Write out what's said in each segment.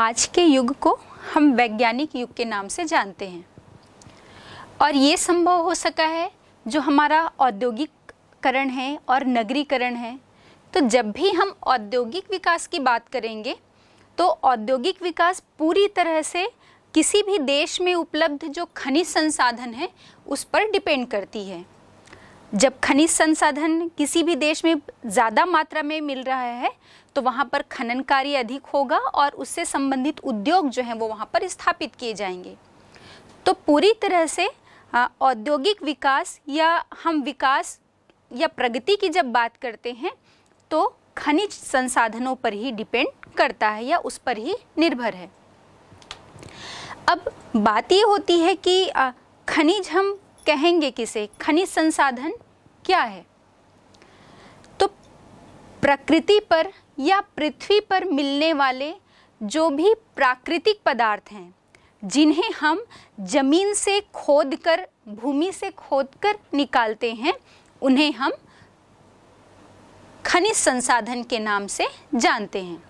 आज के युग को हम वैज्ञानिक युग के नाम से जानते हैं और ये संभव हो सका है जो हमारा औद्योगिककरण है और नगरीकरण है तो जब भी हम औद्योगिक विकास की बात करेंगे तो औद्योगिक विकास पूरी तरह से किसी भी देश में उपलब्ध जो खनिज संसाधन है उस पर डिपेंड करती है जब खनिज संसाधन किसी भी देश में ज़्यादा मात्रा में मिल रहा है तो वहाँ पर खनन कार्य अधिक होगा और उससे संबंधित उद्योग जो हैं वो वहाँ पर स्थापित किए जाएंगे तो पूरी तरह से औद्योगिक विकास या हम विकास या प्रगति की जब बात करते हैं तो खनिज संसाधनों पर ही डिपेंड करता है या उस पर ही निर्भर है अब बात ये होती है कि खनिज हम कहेंगे किसे खनिज संसाधन क्या है तो प्रकृति पर या पृथ्वी पर मिलने वाले जो भी प्राकृतिक पदार्थ हैं जिन्हें हम जमीन से खोद कर भूमि से खोद कर निकालते हैं उन्हें हम खनिज संसाधन के नाम से जानते हैं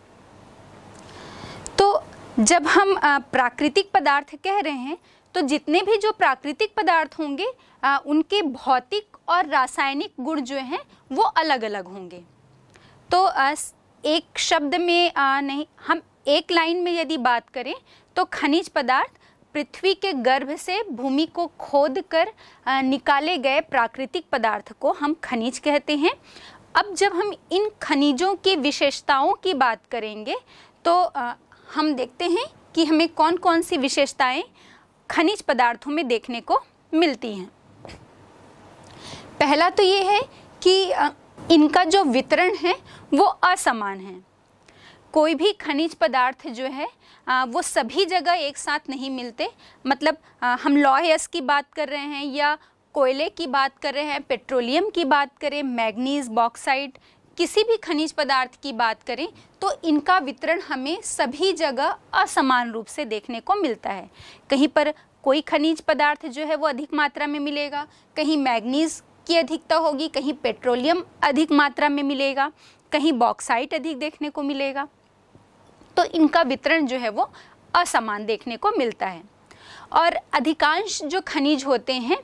तो जब हम प्राकृतिक पदार्थ कह रहे हैं तो जितने भी जो प्राकृतिक पदार्थ होंगे उनके भौतिक और रासायनिक गुण जो हैं वो अलग अलग होंगे तो एक शब्द में आ, नहीं हम एक लाइन में यदि बात करें तो खनिज पदार्थ पृथ्वी के गर्भ से भूमि को खोद कर निकाले गए प्राकृतिक पदार्थ को हम खनिज कहते हैं अब जब हम इन खनिजों की विशेषताओं की बात करेंगे तो आ, हम देखते हैं कि हमें कौन कौन सी विशेषताएं खनिज पदार्थों में देखने को मिलती हैं पहला तो ये है कि इनका जो वितरण है वो असमान है कोई भी खनिज पदार्थ जो है आ, वो सभी जगह एक साथ नहीं मिलते मतलब आ, हम लॉयस की बात कर रहे हैं या कोयले की बात कर रहे हैं पेट्रोलियम की बात करें मैग्नीज बॉक्साइड किसी भी खनिज पदार्थ की बात करें तो इनका वितरण हमें सभी जगह असमान रूप से देखने को मिलता है कहीं पर कोई खनिज पदार्थ जो है वो अधिक मात्रा में मिलेगा कहीं मैग्नीज की अधिकता होगी कहीं पेट्रोलियम अधिक मात्रा में मिलेगा कहीं बॉक्साइट अधिक देखने को मिलेगा तो इनका वितरण जो है वो असमान देखने को मिलता है और अधिकांश जो खनिज होते हैं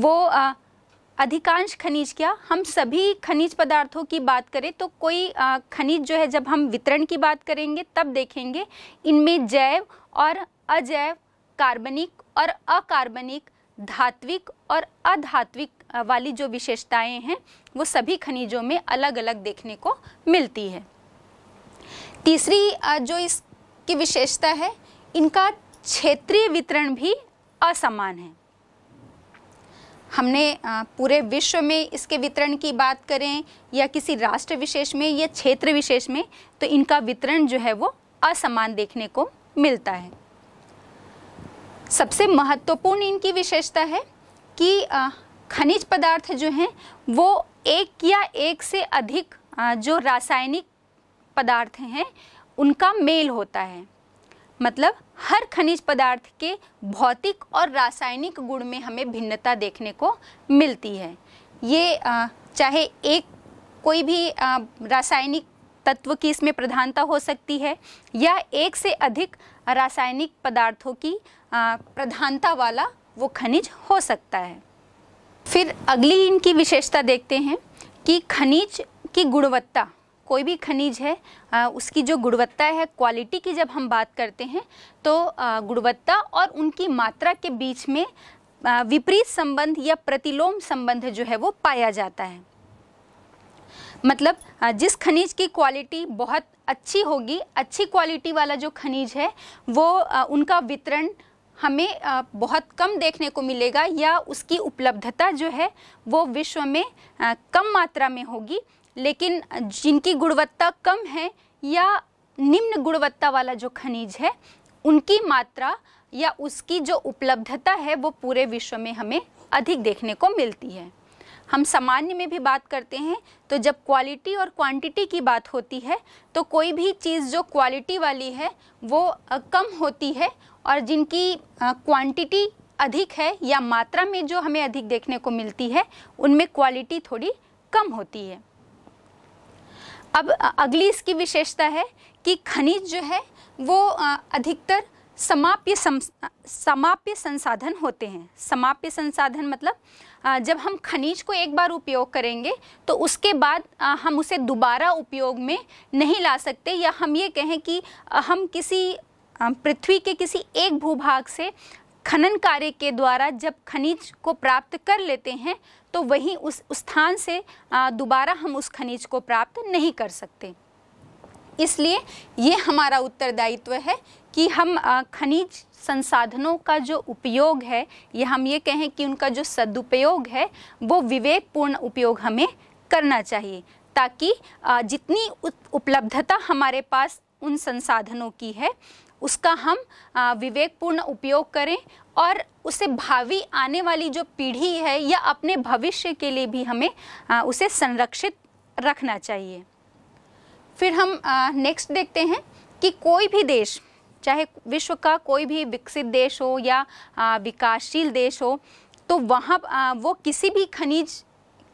वो आ, अधिकांश खनिज क्या हम सभी खनिज पदार्थों की बात करें तो कोई आ, खनिज जो है जब हम वितरण की बात करेंगे तब देखेंगे इनमें जैव और अजैव कार्बनिक और अकार्बनिक धात्विक और अधात्विक वाली जो विशेषताएं हैं वो सभी खनिजों में अलग अलग देखने को मिलती है तीसरी जो इसकी विशेषता है इनका क्षेत्रीय वितरण भी असमान है हमने पूरे विश्व में इसके वितरण की बात करें या किसी राष्ट्र विशेष में या क्षेत्र विशेष में तो इनका वितरण जो है वो असमान देखने को मिलता है सबसे महत्वपूर्ण इनकी विशेषता है कि खनिज पदार्थ जो हैं वो एक या एक से अधिक जो रासायनिक पदार्थ हैं उनका मेल होता है मतलब हर खनिज पदार्थ के भौतिक और रासायनिक गुण में हमें भिन्नता देखने को मिलती है ये चाहे एक कोई भी रासायनिक तत्व की इसमें प्रधानता हो सकती है या एक से अधिक रासायनिक पदार्थों की प्रधानता वाला वो खनिज हो सकता है फिर अगली इनकी विशेषता देखते हैं कि खनिज की गुणवत्ता कोई भी खनिज है आ, उसकी जो गुणवत्ता है क्वालिटी की जब हम बात करते हैं तो गुणवत्ता और उनकी मात्रा के बीच में विपरीत संबंध या प्रतिलोम संबंध जो है वो पाया जाता है मतलब जिस खनिज की क्वालिटी बहुत अच्छी होगी अच्छी क्वालिटी वाला जो खनिज है वो उनका वितरण हमें बहुत कम देखने को मिलेगा या उसकी उपलब्धता जो है वो विश्व में कम मात्रा में होगी लेकिन जिनकी गुणवत्ता कम है या निम्न गुणवत्ता वाला जो खनिज है उनकी मात्रा या उसकी जो उपलब्धता है वो पूरे विश्व में हमें अधिक देखने को मिलती है हम सामान्य में भी बात करते हैं तो जब क्वालिटी और क्वांटिटी की बात होती है तो कोई भी चीज़ जो क्वालिटी वाली है वो कम होती है और जिनकी क्वांटिटी अधिक है या मात्रा में जो हमें अधिक देखने को मिलती है उनमें क्वालिटी थोड़ी कम होती है अब अगली इसकी विशेषता है कि खनिज जो है वो अधिकतर समाप्य समाप्य संसाधन होते हैं समाप्य संसाधन मतलब जब हम खनिज को एक बार उपयोग करेंगे तो उसके बाद हम उसे दोबारा उपयोग में नहीं ला सकते या हम ये कहें कि हम किसी पृथ्वी के किसी एक भूभाग से खनन कार्य के द्वारा जब खनिज को प्राप्त कर लेते हैं तो वहीं उस स्थान से दोबारा हम उस खनिज को प्राप्त नहीं कर सकते इसलिए ये हमारा उत्तरदायित्व है कि हम खनिज संसाधनों का जो उपयोग है या हम ये कहें कि उनका जो सदुपयोग है वो विवेकपूर्ण उपयोग हमें करना चाहिए ताकि जितनी उपलब्धता हमारे पास उन संसाधनों की है उसका हम विवेकपूर्ण उपयोग करें और उसे भावी आने वाली जो पीढ़ी है या अपने भविष्य के लिए भी हमें उसे संरक्षित रखना चाहिए फिर हम नेक्स्ट देखते हैं कि कोई भी देश चाहे विश्व का कोई भी विकसित देश हो या विकासशील देश हो तो वहाँ वो किसी भी खनिज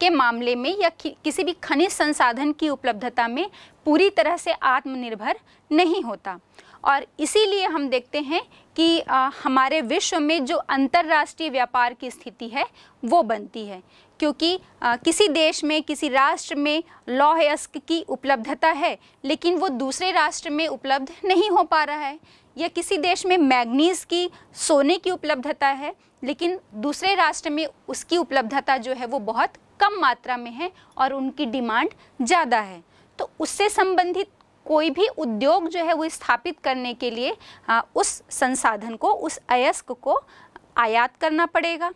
के मामले में या कि, किसी भी खनिज संसाधन की उपलब्धता में पूरी तरह से आत्मनिर्भर नहीं होता और इसीलिए हम देखते हैं कि आ, हमारे विश्व में जो अंतर्राष्ट्रीय व्यापार की स्थिति है वो बनती है क्योंकि आ, किसी देश में किसी राष्ट्र में लौह अयस्क की उपलब्धता है लेकिन वो दूसरे राष्ट्र में उपलब्ध नहीं हो पा रहा है या किसी देश में मैग्नीज की सोने की उपलब्धता है लेकिन दूसरे राष्ट्र में उसकी उपलब्धता जो है वो बहुत कम मात्रा में है और उनकी डिमांड ज़्यादा है तो उससे संबंधित कोई भी उद्योग जो है वो स्थापित करने के लिए आ, हाँ, उस संसाधन को उस अयस्क को आयात करना पड़ेगा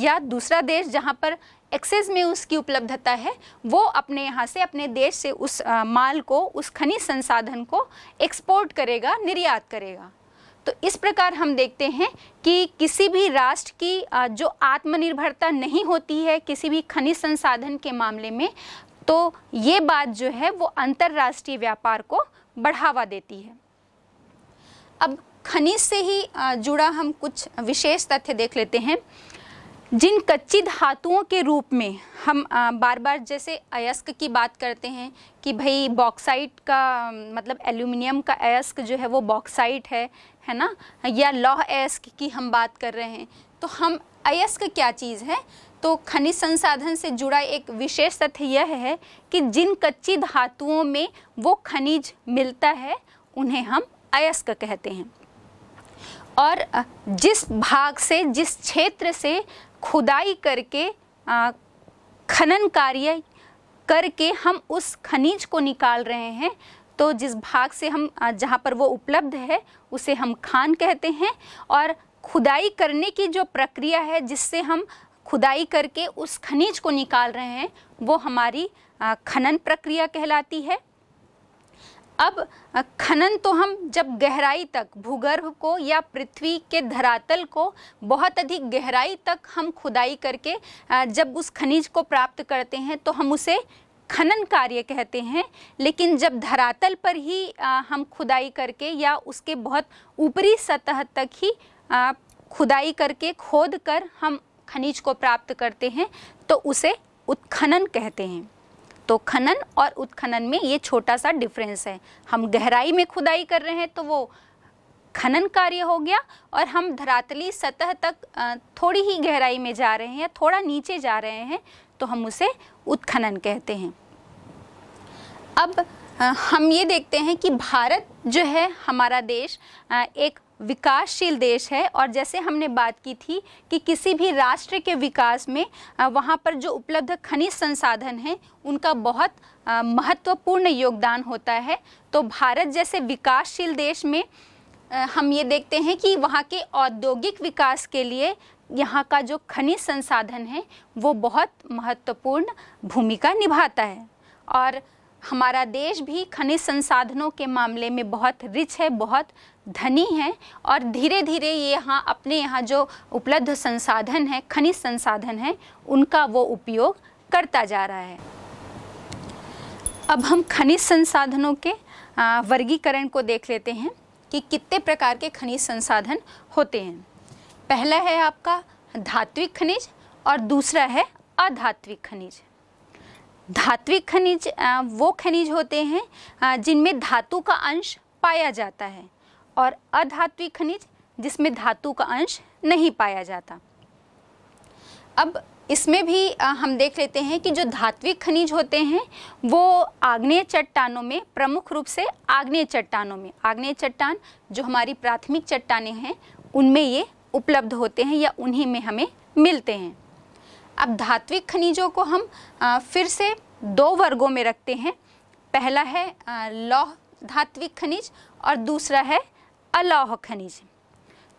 या दूसरा देश जहाँ पर एक्सेस में उसकी उपलब्धता है वो अपने यहाँ से अपने देश से उस आ, माल को उस खनिज संसाधन को एक्सपोर्ट करेगा निर्यात करेगा तो इस प्रकार हम देखते हैं कि किसी भी राष्ट्र की जो आत्मनिर्भरता नहीं होती है किसी भी खनिज संसाधन के मामले में तो ये बात जो है वो अंतर्राष्ट्रीय व्यापार को बढ़ावा देती है अब खनिज से ही जुड़ा हम कुछ विशेष तथ्य देख लेते हैं जिन कच्ची धातुओं के रूप में हम बार बार जैसे अयस्क की बात करते हैं कि भाई बॉक्साइट का मतलब एल्यूमिनियम का अयस्क जो है वो बॉक्साइट है है ना या लौह अयस्क की हम बात कर रहे हैं तो हम अयस्क क्या चीज़ है तो खनिज संसाधन से जुड़ा एक विशेष तथ्य यह है कि जिन कच्ची धातुओं में वो खनिज मिलता है उन्हें हम अयस्क कहते हैं और जिस भाग से जिस क्षेत्र से खुदाई करके खनन कार्य करके हम उस खनिज को निकाल रहे हैं तो जिस भाग से हम जहाँ पर वो उपलब्ध है उसे हम खान कहते हैं और खुदाई करने की जो प्रक्रिया है जिससे हम खुदाई करके उस खनिज को निकाल रहे हैं वो हमारी खनन प्रक्रिया कहलाती है अब खनन तो हम जब गहराई तक भूगर्भ को या पृथ्वी के धरातल को बहुत अधिक गहराई तक हम खुदाई करके जब उस खनिज को प्राप्त करते हैं तो हम उसे खनन कार्य कहते हैं लेकिन जब धरातल पर ही हम खुदाई करके या उसके बहुत ऊपरी सतह तक ही खुदाई करके खोद कर हम खनिज को प्राप्त करते हैं तो उसे उत्खनन कहते हैं तो खनन और उत्खनन में ये छोटा सा डिफरेंस है हम गहराई में खुदाई कर रहे हैं तो वो खनन कार्य हो गया और हम धरातली सतह तक थोड़ी ही गहराई में जा रहे हैं या थोड़ा नीचे जा रहे हैं तो हम उसे उत्खनन कहते हैं अब हम ये देखते हैं कि भारत जो है हमारा देश एक विकासशील देश है और जैसे हमने बात की थी कि किसी भी राष्ट्र के विकास में वहाँ पर जो उपलब्ध खनिज संसाधन हैं उनका बहुत महत्वपूर्ण योगदान होता है तो भारत जैसे विकासशील देश में हम ये देखते हैं कि वहाँ के औद्योगिक विकास के लिए यहाँ का जो खनिज संसाधन है वो बहुत महत्वपूर्ण भूमिका निभाता है और हमारा देश भी खनिज संसाधनों के मामले में बहुत रिच है बहुत धनी है और धीरे धीरे ये यहाँ अपने यहाँ जो उपलब्ध संसाधन है खनिज संसाधन है उनका वो उपयोग करता जा रहा है अब हम खनिज संसाधनों के वर्गीकरण को देख लेते हैं कि कितने प्रकार के खनिज संसाधन होते हैं पहला है आपका धात्विक खनिज और दूसरा है अधात्विक खनिज धात्विक खनिज वो खनिज होते हैं जिनमें धातु का अंश पाया जाता है और अधात्विक खनिज जिसमें धातु का अंश नहीं पाया जाता अब इसमें भी हम देख लेते हैं कि जो धात्विक खनिज होते हैं वो आग्नेय चट्टानों में प्रमुख रूप से आग्नेय चट्टानों में आग्नेय चट्टान जो हमारी प्राथमिक चट्टानें हैं उनमें ये उपलब्ध होते हैं या उन्हीं में हमें मिलते हैं अब धात्विक खनिजों को हम फिर से दो वर्गों में रखते हैं पहला है लौह धात्विक खनिज और दूसरा है अलौह खनिज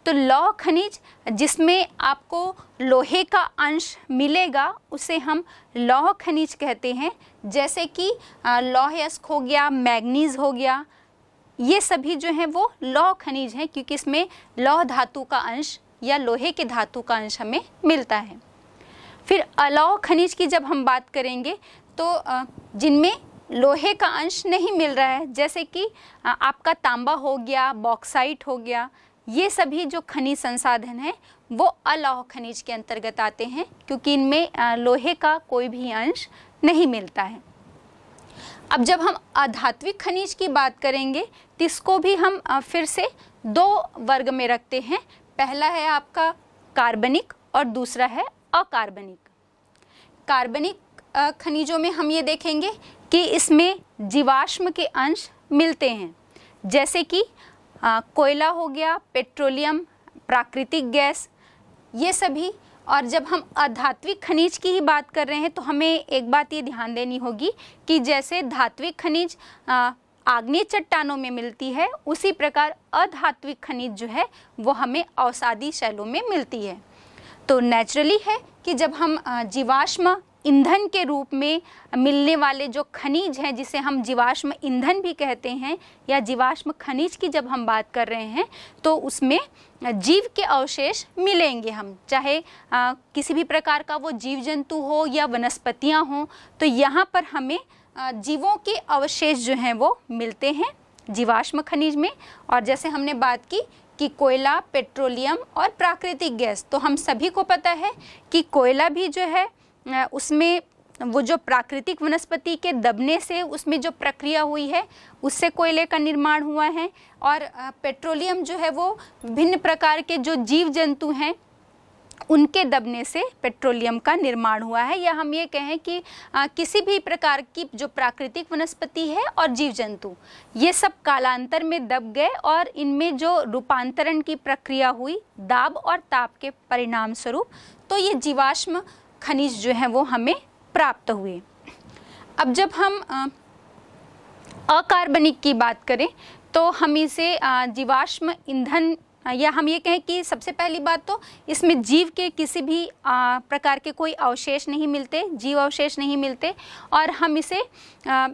तो लौह खनिज जिसमें आपको लोहे का अंश मिलेगा उसे हम लौह खनिज कहते हैं जैसे कि लौह हो गया मैग्नीज हो गया ये सभी जो हैं वो लौह खनिज हैं क्योंकि इसमें लौह धातु का अंश या लोहे के धातु का अंश हमें मिलता है फिर अलाव खनिज की जब हम बात करेंगे तो जिनमें लोहे का अंश नहीं मिल रहा है जैसे कि आपका तांबा हो गया बॉक्साइट हो गया ये सभी जो खनिज संसाधन हैं वो अलाव खनिज के अंतर्गत आते हैं क्योंकि इनमें लोहे का कोई भी अंश नहीं मिलता है अब जब हम आधात्विक खनिज की बात करेंगे तो इसको भी हम फिर से दो वर्ग में रखते हैं पहला है आपका कार्बनिक और दूसरा है अकार्बनिक कार्बनिक खनिजों में हम ये देखेंगे कि इसमें जीवाश्म के अंश मिलते हैं जैसे कि कोयला हो गया पेट्रोलियम प्राकृतिक गैस ये सभी और जब हम अधात्विक खनिज की ही बात कर रहे हैं तो हमें एक बात ये ध्यान देनी होगी कि जैसे धात्विक खनिज आग्नेय चट्टानों में मिलती है उसी प्रकार अधात्विक खनिज जो है वो हमें औसादी शैलों में मिलती है तो नेचुरली है कि जब हम जीवाश्म ईंधन के रूप में मिलने वाले जो खनिज हैं जिसे हम जीवाश्म ईंधन भी कहते हैं या जीवाश्म खनिज की जब हम बात कर रहे हैं तो उसमें जीव के अवशेष मिलेंगे हम चाहे आ, किसी भी प्रकार का वो जीव जंतु हो या वनस्पतियाँ हों तो यहाँ पर हमें जीवों के अवशेष जो हैं वो मिलते हैं जीवाश्म खनिज में और जैसे हमने बात की कि कोयला पेट्रोलियम और प्राकृतिक गैस तो हम सभी को पता है कि कोयला भी जो है उसमें वो जो प्राकृतिक वनस्पति के दबने से उसमें जो प्रक्रिया हुई है उससे कोयले का निर्माण हुआ है और पेट्रोलियम जो है वो भिन्न प्रकार के जो जीव जंतु हैं उनके दबने से पेट्रोलियम का निर्माण हुआ है या हम ये कहें कि आ, किसी भी प्रकार की जो प्राकृतिक वनस्पति है और जीव जंतु ये सब कालांतर में दब गए और इनमें जो रूपांतरण की प्रक्रिया हुई दाब और ताप के परिणाम स्वरूप तो ये जीवाश्म खनिज जो है वो हमें प्राप्त हुए अब जब हम अकार्बनिक की बात करें तो हम इसे जीवाश्म ईंधन हाँ, या हम ये कहें कि सबसे पहली बात तो इसमें जीव के किसी भी आ, प्रकार के कोई अवशेष नहीं मिलते जीव अवशेष नहीं मिलते और हम इसे आ,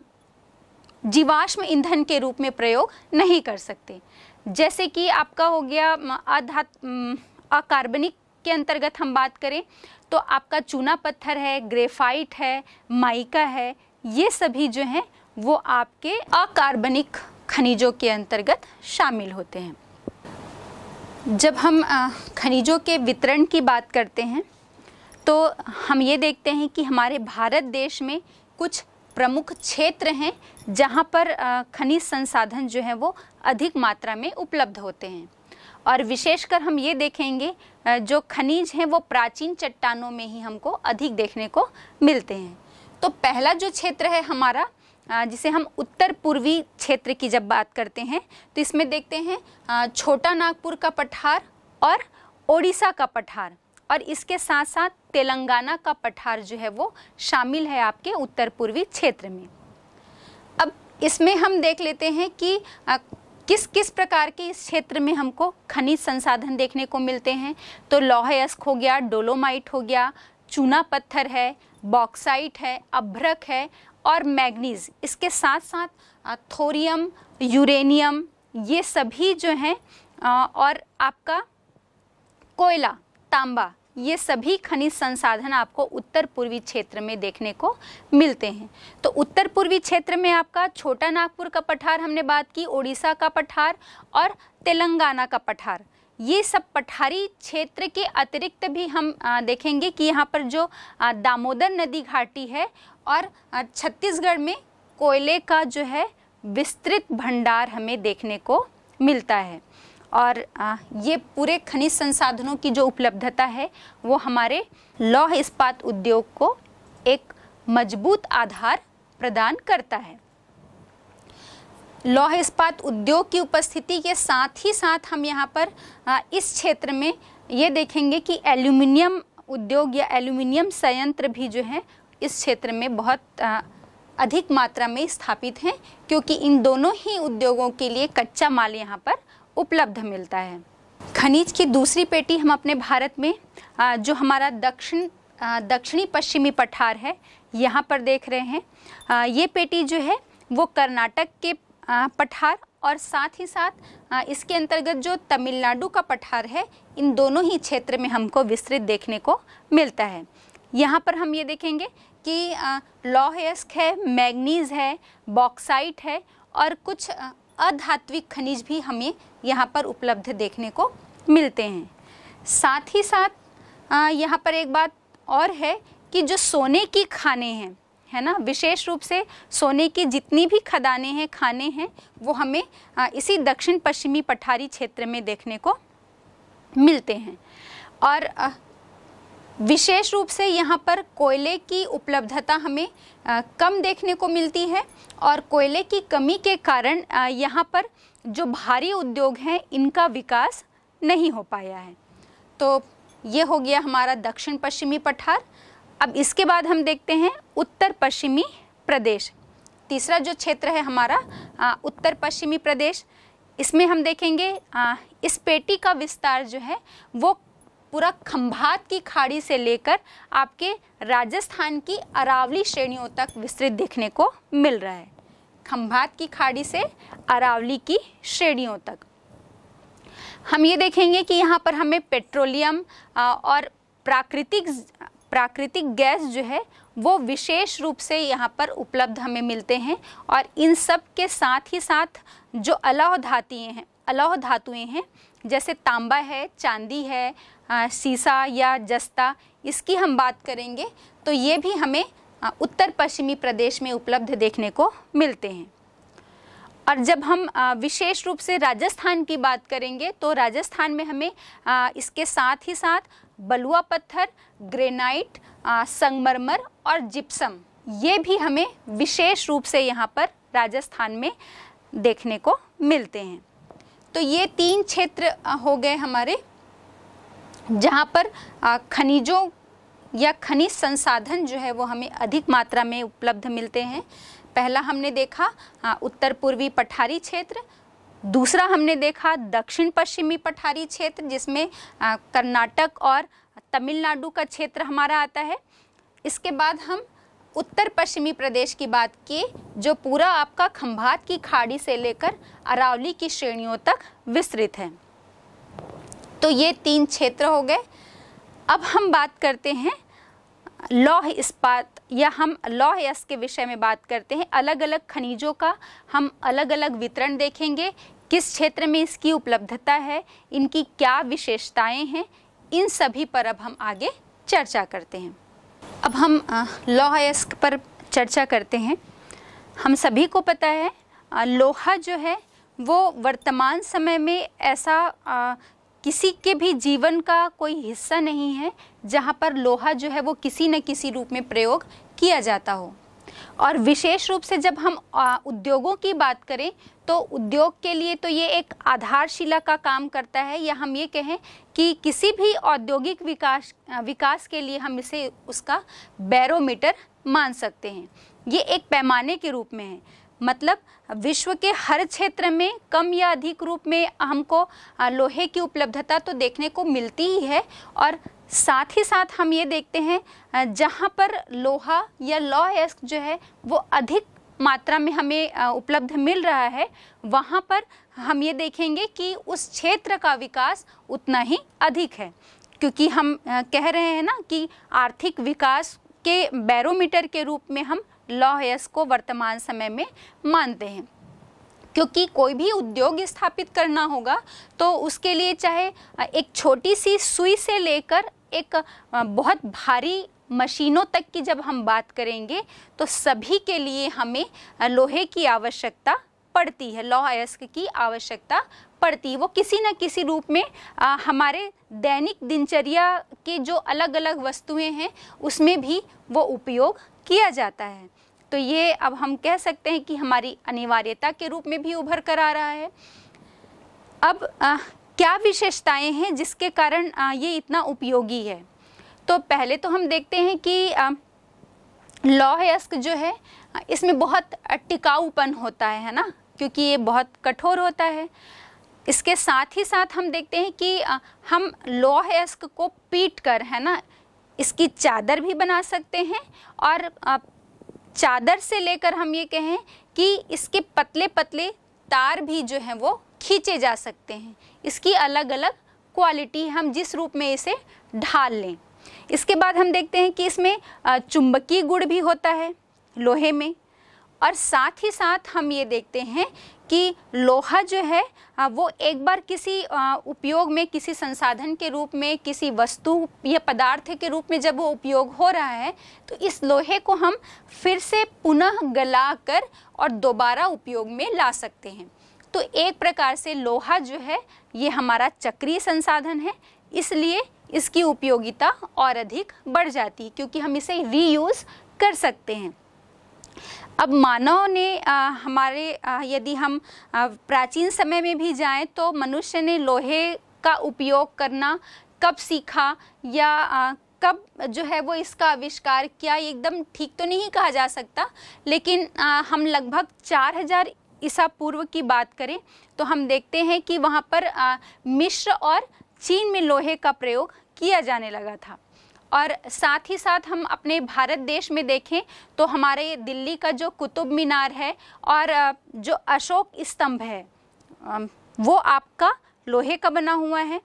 जीवाश्म ईंधन के रूप में प्रयोग नहीं कर सकते जैसे कि आपका हो गया अधात अकार्बनिक के अंतर्गत हम बात करें तो आपका चूना पत्थर है ग्रेफाइट है माइका है ये सभी जो हैं वो आपके अकार्बनिक खनिजों के अंतर्गत शामिल होते हैं जब हम खनिजों के वितरण की बात करते हैं तो हम ये देखते हैं कि हमारे भारत देश में कुछ प्रमुख क्षेत्र हैं जहाँ पर खनिज संसाधन जो है वो अधिक मात्रा में उपलब्ध होते हैं और विशेषकर हम ये देखेंगे जो खनिज हैं वो प्राचीन चट्टानों में ही हमको अधिक देखने को मिलते हैं तो पहला जो क्षेत्र है हमारा जिसे हम उत्तर पूर्वी क्षेत्र की जब बात करते हैं तो इसमें देखते हैं छोटा नागपुर का पठार और ओडिशा का पठार और इसके साथ साथ तेलंगाना का पठार जो है वो शामिल है आपके उत्तर पूर्वी क्षेत्र में अब इसमें हम देख लेते हैं कि किस किस प्रकार के इस क्षेत्र में हमको खनिज संसाधन देखने को मिलते हैं तो लौह अस्क हो गया डोलोमाइट हो गया चूना पत्थर है बॉक्साइट है अभ्रक है और मैग्नीज इसके साथ साथ थोरियम यूरेनियम ये सभी जो हैं और आपका कोयला तांबा ये सभी खनिज संसाधन आपको उत्तर पूर्वी क्षेत्र में देखने को मिलते हैं तो उत्तर पूर्वी क्षेत्र में आपका छोटा नागपुर का पठार हमने बात की ओडिशा का पठार और तेलंगाना का पठार ये सब पठारी क्षेत्र के अतिरिक्त भी हम देखेंगे कि यहाँ पर जो दामोदर नदी घाटी है और छत्तीसगढ़ में कोयले का जो है विस्तृत भंडार हमें देखने को मिलता है और ये पूरे खनिज संसाधनों की जो उपलब्धता है वो हमारे लौह इस्पात उद्योग को एक मजबूत आधार प्रदान करता है लौह इस्पात उद्योग की उपस्थिति के साथ ही साथ हम यहाँ पर इस क्षेत्र में ये देखेंगे कि एल्यूमिनियम उद्योग या एल्यूमिनियम संयंत्र भी जो है इस क्षेत्र में बहुत अधिक मात्रा में स्थापित हैं क्योंकि इन दोनों ही उद्योगों के लिए कच्चा माल यहाँ पर उपलब्ध मिलता है खनिज की दूसरी पेटी हम अपने भारत में जो हमारा दक्षिण दक्षिणी पश्चिमी पठार है यहाँ पर देख रहे हैं ये पेटी जो है वो कर्नाटक के पठार और साथ ही साथ इसके अंतर्गत जो तमिलनाडु का पठार है इन दोनों ही क्षेत्र में हमको विस्तृत देखने को मिलता है यहाँ पर हम ये देखेंगे कि लौहयस्क है मैग्नीज है बॉक्साइट है और कुछ अधात्विक खनिज भी हमें यहाँ पर उपलब्ध देखने को मिलते हैं साथ ही साथ यहाँ पर एक बात और है कि जो सोने की खाने हैं है ना विशेष रूप से सोने की जितनी भी खदानें हैं खाने हैं वो हमें इसी दक्षिण पश्चिमी पठारी क्षेत्र में देखने को मिलते हैं और विशेष रूप से यहाँ पर कोयले की उपलब्धता हमें कम देखने को मिलती है और कोयले की कमी के कारण यहाँ पर जो भारी उद्योग हैं इनका विकास नहीं हो पाया है तो ये हो गया हमारा दक्षिण पश्चिमी पठार अब इसके बाद हम देखते हैं उत्तर पश्चिमी प्रदेश तीसरा जो क्षेत्र है हमारा आ, उत्तर पश्चिमी प्रदेश इसमें हम देखेंगे आ, इस पेटी का विस्तार जो है वो पूरा खंभात की खाड़ी से लेकर आपके राजस्थान की अरावली श्रेणियों तक विस्तृत देखने को मिल रहा है खंभात की खाड़ी से अरावली की श्रेणियों तक हम ये देखेंगे कि यहाँ पर हमें पेट्रोलियम और प्राकृतिक प्राकृतिक गैस जो है वो विशेष रूप से यहाँ पर उपलब्ध हमें मिलते हैं और इन सब के साथ ही साथ जो अलौह धातीय हैं अलौह धातुएँ हैं जैसे तांबा है चांदी है सीसा या जस्ता इसकी हम बात करेंगे तो ये भी हमें उत्तर पश्चिमी प्रदेश में उपलब्ध देखने को मिलते हैं और जब हम विशेष रूप से राजस्थान की बात करेंगे तो राजस्थान में हमें इसके साथ ही साथ बलुआ पत्थर ग्रेनाइट संगमरमर और जिप्सम ये भी हमें विशेष रूप से यहाँ पर राजस्थान में देखने को मिलते हैं तो ये तीन क्षेत्र हो गए हमारे जहाँ पर खनिजों या खनिज संसाधन जो है वो हमें अधिक मात्रा में उपलब्ध मिलते हैं पहला हमने देखा उत्तर पूर्वी पठारी क्षेत्र दूसरा हमने देखा दक्षिण पश्चिमी पठारी क्षेत्र जिसमें कर्नाटक और तमिलनाडु का क्षेत्र हमारा आता है इसके बाद हम उत्तर पश्चिमी प्रदेश की बात की जो पूरा आपका खंभात की खाड़ी से लेकर अरावली की श्रेणियों तक विस्तृत है तो ये तीन क्षेत्र हो गए अब हम बात करते हैं लौह इस्पात या हम लॉ यस के विषय में बात करते हैं अलग अलग खनिजों का हम अलग अलग वितरण देखेंगे किस क्षेत्र में इसकी उपलब्धता है इनकी क्या विशेषताएं हैं इन सभी पर अब हम आगे चर्चा करते हैं अब हम लौह अयस्क पर चर्चा करते हैं हम सभी को पता है लोहा जो है वो वर्तमान समय में ऐसा किसी के भी जीवन का कोई हिस्सा नहीं है जहाँ पर लोहा जो है वो किसी न किसी रूप में प्रयोग किया जाता हो और विशेष रूप से जब हम उद्योगों की बात करें तो उद्योग के लिए तो ये एक आधारशिला का काम करता है या हम ये कहें कि किसी भी औद्योगिक विकास विकास के लिए हम इसे उसका बैरोमीटर मान सकते हैं ये एक पैमाने के रूप में है मतलब विश्व के हर क्षेत्र में कम या अधिक रूप में हमको लोहे की उपलब्धता तो देखने को मिलती ही है और साथ ही साथ हम ये देखते हैं जहाँ पर लोहा या लॉ एस्क जो है वो अधिक मात्रा में हमें उपलब्ध मिल रहा है वहाँ पर हम ये देखेंगे कि उस क्षेत्र का विकास उतना ही अधिक है क्योंकि हम कह रहे हैं ना कि आर्थिक विकास के बैरोमीटर के रूप में हम लॉयर्स को वर्तमान समय में मानते हैं क्योंकि कोई भी उद्योग स्थापित करना होगा तो उसके लिए चाहे एक छोटी सी सुई से लेकर एक बहुत भारी मशीनों तक की जब हम बात करेंगे तो सभी के लिए हमें लोहे की आवश्यकता पड़ती है लौह अयस्क की आवश्यकता पड़ती है वो किसी न किसी रूप में आ, हमारे दैनिक दिनचर्या के जो अलग अलग वस्तुएं हैं उसमें भी वो उपयोग किया जाता है तो ये अब हम कह सकते हैं कि हमारी अनिवार्यता के रूप में भी उभर कर आ रहा है अब आ, क्या विशेषताएं हैं जिसके कारण आ, ये इतना उपयोगी है तो पहले तो हम देखते हैं कि आ, लौह यस्क जो है इसमें बहुत टिकाऊपन होता है है ना क्योंकि ये बहुत कठोर होता है इसके साथ ही साथ हम देखते हैं कि हम लौह यस्क को पीट कर है ना इसकी चादर भी बना सकते हैं और चादर से लेकर हम ये कहें कि इसके पतले पतले तार भी जो हैं वो खींचे जा सकते हैं इसकी अलग अलग क्वालिटी हम जिस रूप में इसे ढाल लें इसके बाद हम देखते हैं कि इसमें चुंबकीय गुड़ भी होता है लोहे में और साथ ही साथ हम ये देखते हैं कि लोहा जो है वो एक बार किसी उपयोग में किसी संसाधन के रूप में किसी वस्तु या पदार्थ के रूप में जब वो उपयोग हो रहा है तो इस लोहे को हम फिर से पुनः गला कर और दोबारा उपयोग में ला सकते हैं तो एक प्रकार से लोहा जो है ये हमारा चक्रीय संसाधन है इसलिए इसकी उपयोगिता और अधिक बढ़ जाती है क्योंकि हम इसे रीयूज़ कर सकते हैं अब मानव ने आ, हमारे आ, यदि हम आ, प्राचीन समय में भी जाएं तो मनुष्य ने लोहे का उपयोग करना कब सीखा या आ, कब जो है वो इसका आविष्कार किया एकदम ठीक तो नहीं कहा जा सकता लेकिन आ, हम लगभग 4000 ईसा पूर्व की बात करें तो हम देखते हैं कि वहाँ पर आ, मिश्र और चीन में लोहे का प्रयोग किया जाने लगा था और साथ ही साथ हम अपने भारत देश में देखें तो हमारे दिल्ली का जो कुतुब मीनार है और जो अशोक स्तंभ है वो आपका लोहे का बना हुआ है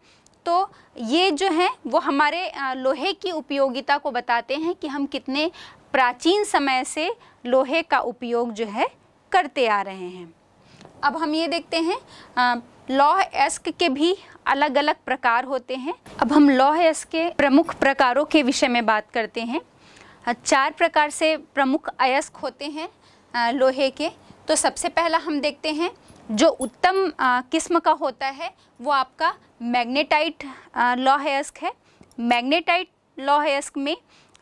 तो ये जो है वो हमारे लोहे की उपयोगिता को बताते हैं कि हम कितने प्राचीन समय से लोहे का उपयोग जो है करते आ रहे हैं अब हम ये देखते हैं लौह अस्क के भी अलग अलग प्रकार होते हैं अब हम लौह अस्क के प्रमुख प्रकारों के विषय में बात करते हैं चार प्रकार से प्रमुख अयस्क होते हैं लोहे के तो सबसे पहला हम देखते हैं जो उत्तम किस्म का होता है वो आपका मैग्नेटाइट लौह अस्क है मैग्नेटाइट लौह अस्क में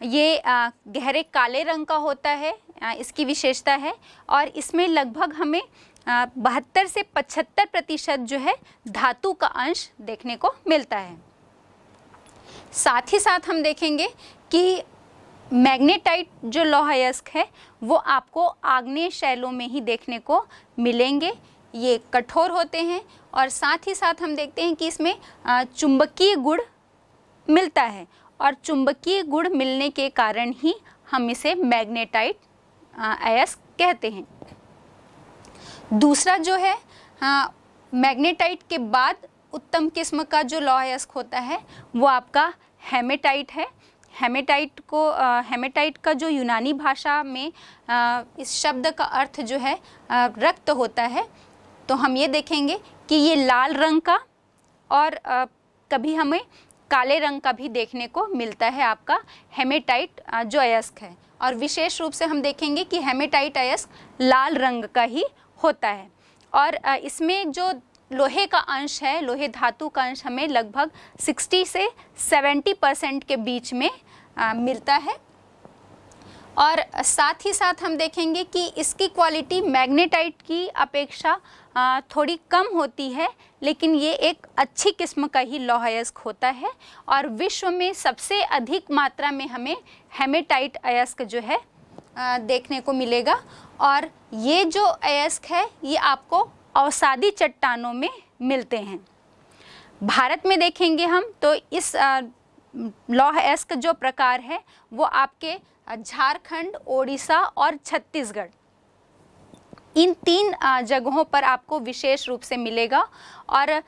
ये गहरे काले रंग का होता है इसकी विशेषता है और इसमें लगभग हमें बहत्तर से पचहत्तर प्रतिशत जो है धातु का अंश देखने को मिलता है साथ ही साथ हम देखेंगे कि मैग्नेटाइट जो लोहायस्क है वो आपको आग्नेय शैलों में ही देखने को मिलेंगे ये कठोर होते हैं और साथ ही साथ हम देखते हैं कि इसमें चुंबकीय गुण मिलता है और चुंबकीय गुण मिलने के कारण ही हम इसे मैग्नेटाइट अयस्क कहते हैं दूसरा जो है हाँ मैग्नेटाइट के बाद उत्तम किस्म का जो लॉ अयस्क होता है वो आपका हेमेटाइट है हेमेटाइट को हेमेटाइट का जो यूनानी भाषा में आ, इस शब्द का अर्थ जो है आ, रक्त होता है तो हम ये देखेंगे कि ये लाल रंग का और आ, कभी हमें काले रंग का भी देखने को मिलता है आपका हेमेटाइट जो अयस्क है और विशेष रूप से हम देखेंगे कि हेमेटाइट अयस्क लाल रंग का ही होता है और इसमें जो लोहे का अंश है लोहे धातु का अंश हमें लगभग 60 से 70 परसेंट के बीच में आ, मिलता है और साथ ही साथ हम देखेंगे कि इसकी क्वालिटी मैग्नेटाइट की अपेक्षा थोड़ी कम होती है लेकिन ये एक अच्छी किस्म का ही लौह होता है और विश्व में सबसे अधिक मात्रा में हमें हेमेटाइट अयस्क जो है देखने को मिलेगा और ये जो अयस्क है ये आपको अवसादी चट्टानों में मिलते हैं भारत में देखेंगे हम तो इस लौह अयस्क जो प्रकार है वो आपके झारखंड ओडिशा और छत्तीसगढ़ इन तीन जगहों पर आपको विशेष रूप से मिलेगा और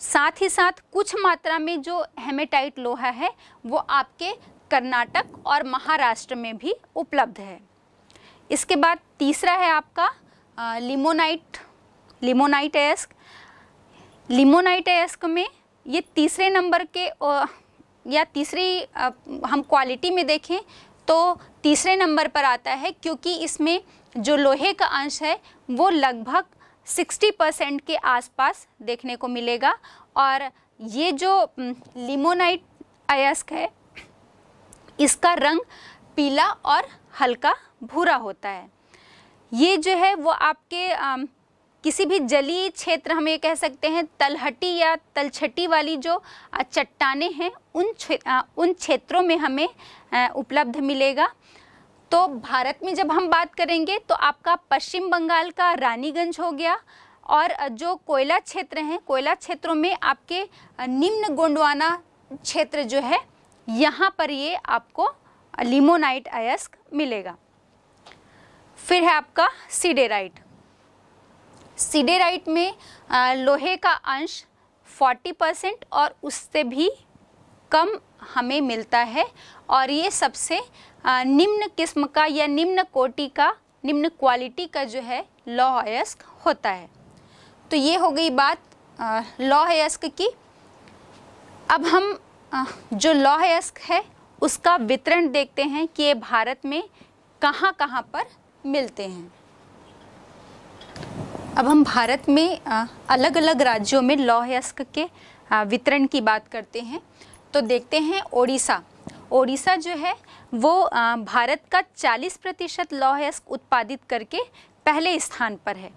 साथ ही साथ कुछ मात्रा में जो हेमेटाइट लोहा है वो आपके कर्नाटक और महाराष्ट्र में भी उपलब्ध है इसके बाद तीसरा है आपका आ, लिमोनाइट लिमोनाइट एस्क लिमोनाइट एस्क में ये तीसरे नंबर के या तीसरी आ, हम क्वालिटी में देखें तो तीसरे नंबर पर आता है क्योंकि इसमें जो लोहे का अंश है वो लगभग 60 परसेंट के आसपास देखने को मिलेगा और ये जो लिमोनाइट अयस्क है इसका रंग पीला और हल्का भूरा होता है ये जो है वो आपके आ, किसी भी जलीय क्षेत्र हम ये कह सकते हैं तलहटी या तलछटी वाली जो चट्टाने हैं उन छे, आ, उन क्षेत्रों में हमें उपलब्ध मिलेगा तो भारत में जब हम बात करेंगे तो आपका पश्चिम बंगाल का रानीगंज हो गया और जो कोयला क्षेत्र हैं कोयला क्षेत्रों में आपके निम्न गोंडवाना क्षेत्र जो है यहाँ पर ये आपको लिमोनाइट अयस्क मिलेगा फिर है आपका सीडेराइट सीडेराइट में लोहे का अंश 40 परसेंट और उससे भी कम हमें मिलता है और ये सबसे निम्न किस्म का या निम्न कोटि का निम्न क्वालिटी का जो है लॉ अयस्क होता है तो ये हो गई बात लॉ अयस्क की अब हम जो लॉ अयस्क है उसका वितरण देखते हैं कि ये भारत में कहाँ कहाँ पर मिलते हैं अब हम भारत में अलग अलग राज्यों में लौह यस्क के वितरण की बात करते हैं तो देखते हैं ओडिशा ओडिशा जो है वो भारत का 40 प्रतिशत लौह यस्क उत्पादित करके पहले स्थान पर है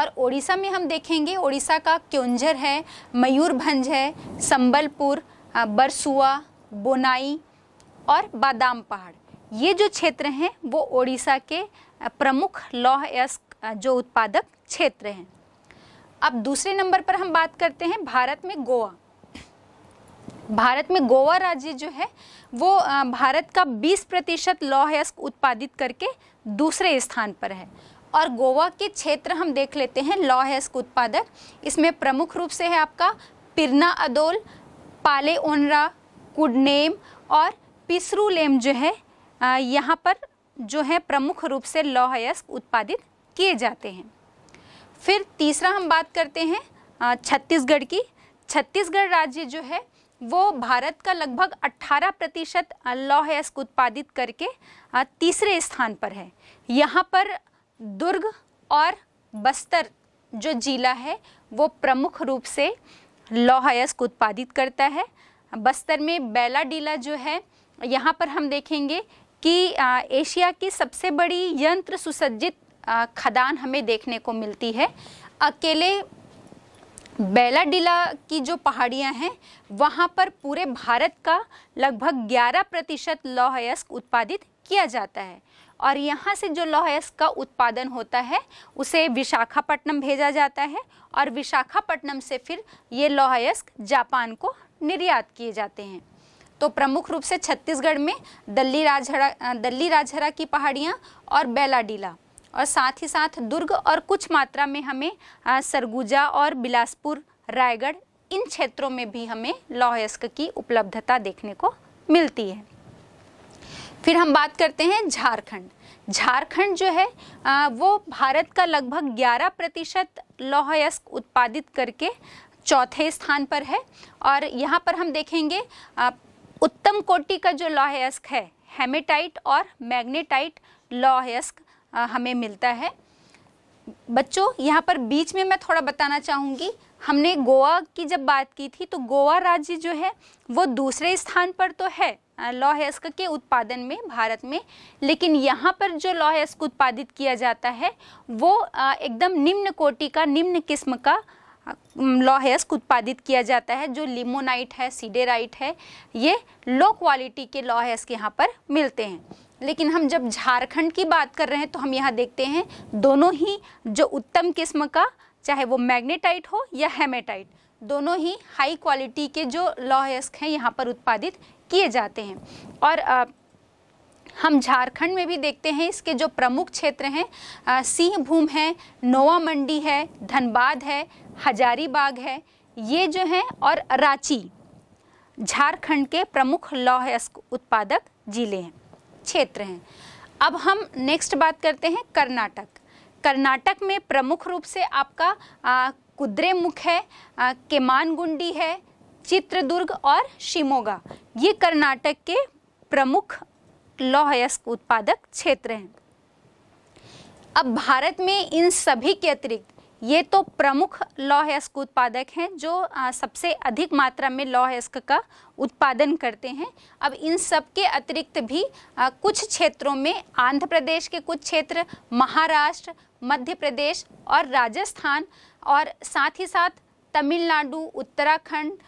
और ओडिशा में हम देखेंगे ओडिशा का क्योंझर है मयूरभंज है संबलपुर बरसुआ बोनाई और बादाम पहाड़ ये जो क्षेत्र हैं वो ओडिशा के प्रमुख लौह यस्क जो उत्पादक क्षेत्र हैं अब दूसरे नंबर पर हम बात करते हैं भारत में गोवा भारत में गोवा राज्य जो है वो भारत का 20 प्रतिशत लौह यस्क उत्पादित करके दूसरे स्थान पर है और गोवा के क्षेत्र हम देख लेते हैं लौह यस्क उत्पादक इसमें प्रमुख रूप से है आपका पिरना अदोल पाले ओनरा कुडनेम और पिसरू लेम जो है यहाँ पर जो है प्रमुख रूप से लौह अयस्क उत्पादित किए जाते हैं फिर तीसरा हम बात करते हैं छत्तीसगढ़ की छत्तीसगढ़ राज्य जो है वो भारत का लगभग 18 प्रतिशत लौह अयस्क उत्पादित करके तीसरे स्थान पर है यहाँ पर दुर्ग और बस्तर जो जिला है वो प्रमुख रूप से लौह अयस्क उत्पादित करता है बस्तर में बेला डीला जो है यहाँ पर हम देखेंगे कि एशिया की सबसे बड़ी यंत्र सुसज्जित खदान हमें देखने को मिलती है अकेले बेलाडीला की जो पहाड़ियां हैं वहां पर पूरे भारत का लगभग 11 प्रतिशत लौह अयस्क उत्पादित किया जाता है और यहाँ से जो लौह अयस्क का उत्पादन होता है उसे विशाखापट्टनम भेजा जाता है और विशाखापट्टनम से फिर ये लौह अयस्क जापान को निर्यात किए जाते हैं तो प्रमुख रूप से छत्तीसगढ़ में दल्ली राजहरा दल्ली राजहरा की पहाड़ियाँ और बेलाडीला और साथ ही साथ दुर्ग और कुछ मात्रा में हमें सरगुजा और बिलासपुर रायगढ़ इन क्षेत्रों में भी हमें लौहयस्क की उपलब्धता देखने को मिलती है फिर हम बात करते हैं झारखंड झारखंड जो है वो भारत का लगभग 11 प्रतिशत लौह यस्क उत्पादित करके चौथे स्थान पर है और यहाँ पर हम देखेंगे उत्तम कोटि का जो लौहयस्क है हेमेटाइट और मैग्नेटाइट लौहयस्क हमें मिलता है बच्चों यहाँ पर बीच में मैं थोड़ा बताना चाहूँगी हमने गोवा की जब बात की थी तो गोवा राज्य जो है वो दूसरे स्थान पर तो है लौहयस्क के उत्पादन में भारत में लेकिन यहाँ पर जो लौहयस्क उत्पादित किया जाता है वो एकदम निम्न कोटि का निम्न किस्म का लॉहेस्क उत्पादित किया जाता है जो लिमोनाइट है सीडेराइट है ये लो क्वालिटी के लॉहेस्क यहाँ पर मिलते हैं लेकिन हम जब झारखंड की बात कर रहे हैं तो हम यहाँ देखते हैं दोनों ही जो उत्तम किस्म का चाहे वो मैग्नेटाइट हो या हेमेटाइट दोनों ही हाई क्वालिटी के जो लॉहेस्क हैं यहाँ पर उत्पादित किए जाते हैं और हम झारखंड में भी देखते हैं इसके जो प्रमुख क्षेत्र हैं सिंहभूम है नोवा मंडी है धनबाद है हजारीबाग है ये जो हैं और रांची झारखंड के प्रमुख लौह उत्पादक जिले हैं क्षेत्र हैं अब हम नेक्स्ट बात करते हैं कर्नाटक कर्नाटक में प्रमुख रूप से आपका कुद्रे कुद्रेमुख है केमानगुंडी है चित्रदुर्ग और शिमोगा ये कर्नाटक के प्रमुख लौहयस्क उत्पादक क्षेत्र हैं अब भारत में इन सभी के अतिरिक्त ये तो प्रमुख लौहयस्क उत्पादक हैं जो सबसे अधिक मात्रा में लौहयस्क का उत्पादन करते हैं अब इन सब के अतिरिक्त भी कुछ क्षेत्रों में आंध्र प्रदेश के कुछ क्षेत्र महाराष्ट्र मध्य प्रदेश और राजस्थान और साथ ही साथ तमिलनाडु उत्तराखंड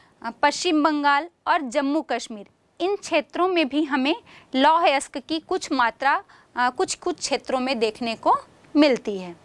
पश्चिम बंगाल और जम्मू कश्मीर इन क्षेत्रों में भी हमें लौह अस्क की कुछ मात्रा कुछ कुछ क्षेत्रों में देखने को मिलती है